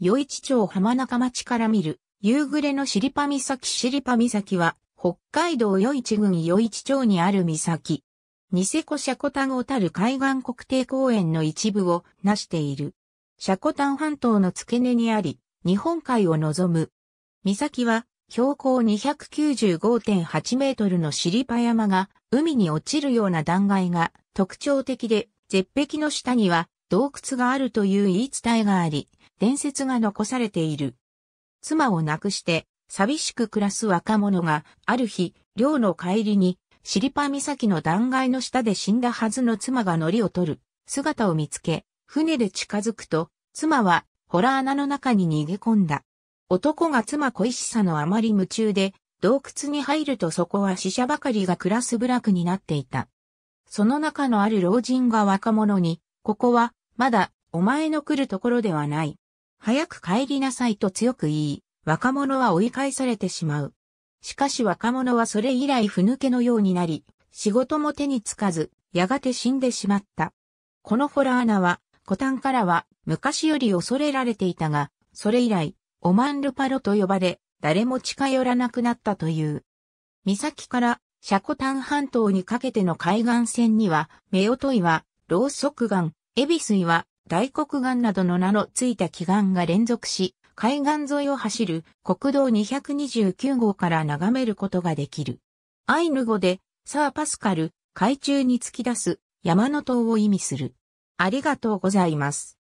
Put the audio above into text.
余市町浜中町から見る、夕暮れの尻パ岬尻パ岬は、北海道余市郡余市町にある岬。ニセコシャコタンたる海岸国定公園の一部をなしている。シャコタン半島の付け根にあり、日本海を望む。岬は、標高295.8メートルの尻パ山が、海に落ちるような断崖が特徴的で、絶壁の下には洞窟があるという言い伝えがあり、伝説が残されている。妻を亡くして寂しく暮らす若者がある日、寮の帰りにシリパ岬の断崖の下で死んだはずの妻が糊を取る姿を見つけ、船で近づくと、妻は洞穴の中に逃げ込んだ。男が妻恋しさのあまり夢中で、洞窟に入るとそこは死者ばかりが暮らす部落になっていた。その中のある老人が若者に、ここはまだ、お前の来るところではない。早く帰りなさいと強く言い、若者は追い返されてしまう。しかし若者はそれ以来ふぬけのようになり、仕事も手につかず、やがて死んでしまった。このホラー穴は、古丹からは昔より恐れられていたが、それ以来、オマンルパロと呼ばれ、誰も近寄らなくなったという。岬からシャコタン半島にかけての海岸線には、夫婦は、ロウソク岩、エビスイは大黒岩などの名のついた奇岩が連続し、海岸沿いを走る国道229号から眺めることができる。アイヌ語でサーパスカル、海中に突き出す山の塔を意味する。ありがとうございます。